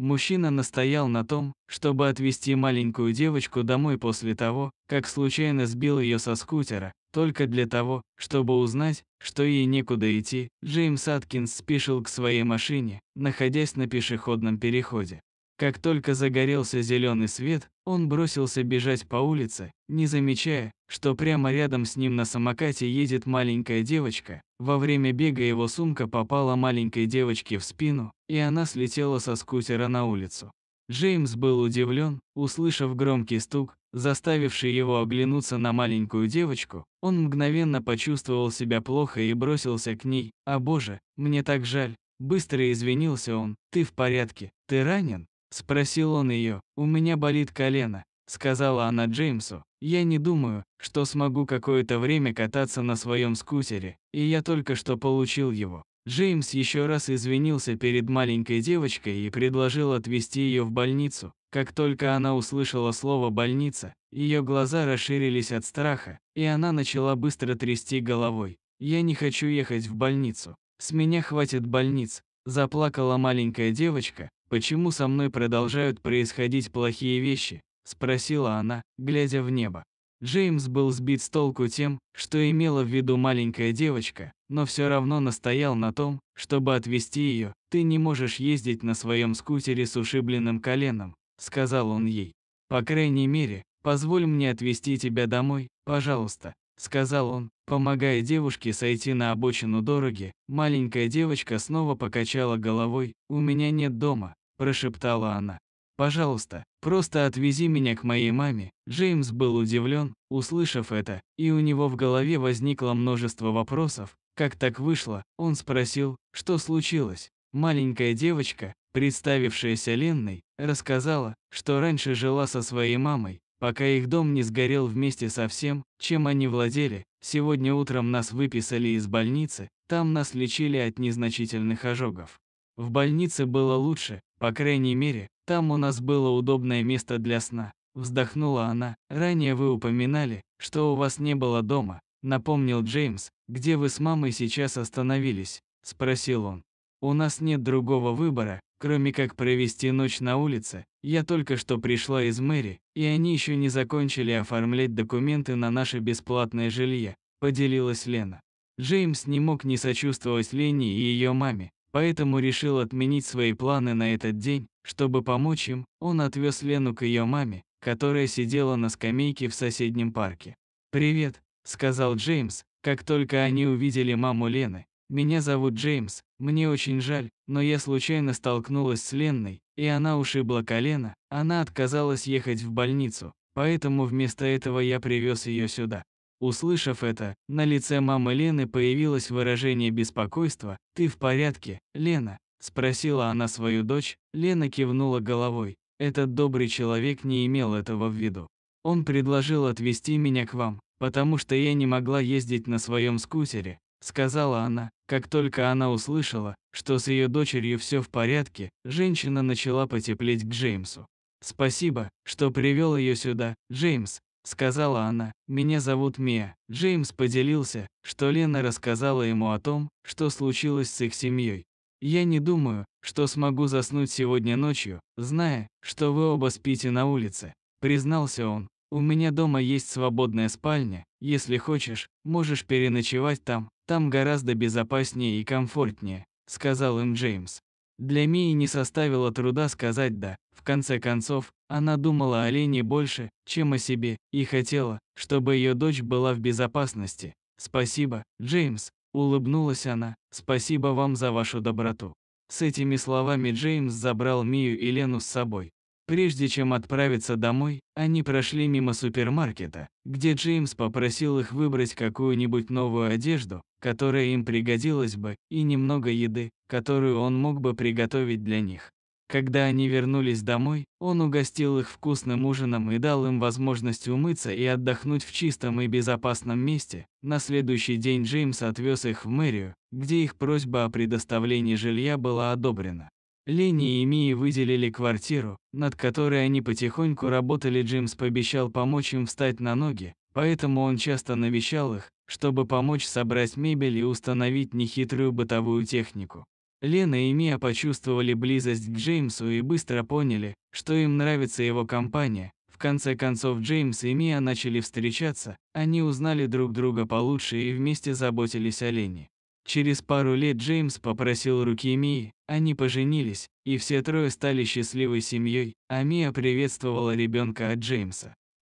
Мужчина настоял на том, чтобы отвезти маленькую девочку домой после того, как случайно сбил ее со скутера, только для того, чтобы узнать, что ей некуда идти. Джеймс Аткинс спешил к своей машине, находясь на пешеходном переходе. Как только загорелся зеленый свет, он бросился бежать по улице, не замечая, что прямо рядом с ним на самокате едет маленькая девочка. Во время бега его сумка попала маленькой девочке в спину, и она слетела со скутера на улицу. Джеймс был удивлен, услышав громкий стук, заставивший его оглянуться на маленькую девочку, он мгновенно почувствовал себя плохо и бросился к ней. «А боже, мне так жаль!» Быстро извинился он. «Ты в порядке? Ты ранен?» Спросил он ее, у меня болит колено, сказала она Джеймсу. Я не думаю, что смогу какое-то время кататься на своем скутере, и я только что получил его. Джеймс еще раз извинился перед маленькой девочкой и предложил отвезти ее в больницу. Как только она услышала слово больница, ее глаза расширились от страха, и она начала быстро трясти головой. Я не хочу ехать в больницу. С меня хватит больниц, заплакала маленькая девочка, «Почему со мной продолжают происходить плохие вещи?» – спросила она, глядя в небо. Джеймс был сбит с толку тем, что имела в виду маленькая девочка, но все равно настоял на том, чтобы отвезти ее. «Ты не можешь ездить на своем скутере с ушибленным коленом», – сказал он ей. «По крайней мере, позволь мне отвезти тебя домой, пожалуйста», – сказал он, помогая девушке сойти на обочину дороги. Маленькая девочка снова покачала головой, «У меня нет дома, прошептала она. Пожалуйста, просто отвези меня к моей маме. Джеймс был удивлен, услышав это, и у него в голове возникло множество вопросов. Как так вышло? Он спросил, что случилось. Маленькая девочка, представившаяся Ленной, рассказала, что раньше жила со своей мамой, пока их дом не сгорел вместе со всем, чем они владели. Сегодня утром нас выписали из больницы, там нас лечили от незначительных ожогов. В больнице было лучше, по крайней мере, там у нас было удобное место для сна. Вздохнула она. Ранее вы упоминали, что у вас не было дома, напомнил Джеймс. Где вы с мамой сейчас остановились? спросил он. У нас нет другого выбора, кроме как провести ночь на улице. Я только что пришла из мэри, и они еще не закончили оформлять документы на наше бесплатное жилье, поделилась Лена. Джеймс не мог не сочувствовать Лене и ее маме, поэтому решил отменить свои планы на этот день. Чтобы помочь им, он отвез Лену к ее маме, которая сидела на скамейке в соседнем парке. «Привет», — сказал Джеймс, как только они увидели маму Лены. «Меня зовут Джеймс, мне очень жаль, но я случайно столкнулась с Ленной, и она ушибла колено, она отказалась ехать в больницу, поэтому вместо этого я привез ее сюда. Услышав это, на лице мамы Лены появилось выражение беспокойства. «Ты в порядке, Лена?» – спросила она свою дочь. Лена кивнула головой. Этот добрый человек не имел этого в виду. Он предложил отвезти меня к вам, потому что я не могла ездить на своем скутере, сказала она. Как только она услышала, что с ее дочерью все в порядке, женщина начала потеплеть к Джеймсу. Спасибо, что привел ее сюда, Джеймс, сказала она. «Меня зовут Мия». Джеймс поделился, что Лена рассказала ему о том, что случилось с их семьей. «Я не думаю, что смогу заснуть сегодня ночью, зная, что вы оба спите на улице», – признался он. «У меня дома есть свободная спальня, если хочешь, можешь переночевать там, там гораздо безопаснее и комфортнее», – сказал им Джеймс. Для Мии не составило труда сказать «да». В конце концов, она думала о Лене больше, чем о себе, и хотела, чтобы ее дочь была в безопасности. «Спасибо, Джеймс», – улыбнулась она, – «спасибо вам за вашу доброту». С этими словами Джеймс забрал Мию и Лену с собой. Прежде чем отправиться домой, они прошли мимо супермаркета, где Джеймс попросил их выбрать какую-нибудь новую одежду, которая им пригодилась бы, и немного еды, которую он мог бы приготовить для них. Когда они вернулись домой, он угостил их вкусным ужином и дал им возможность умыться и отдохнуть в чистом и безопасном месте. На следующий день Джеймс отвез их в мэрию, где их просьба о предоставлении жилья была одобрена. Лене и Мии выделили квартиру, над которой они потихоньку работали. Джимс пообещал помочь им встать на ноги, поэтому он часто навещал их, чтобы помочь собрать мебель и установить нехитрую бытовую технику. Лена и Мия почувствовали близость к Джеймсу и быстро поняли, что им нравится его компания. В конце концов Джеймс и Мия начали встречаться, они узнали друг друга получше и вместе заботились о Лене. Через пару лет Джеймс попросил руки Мии, они поженились, и все трое стали счастливой семьей, а Мия приветствовала ребенка от Джеймса.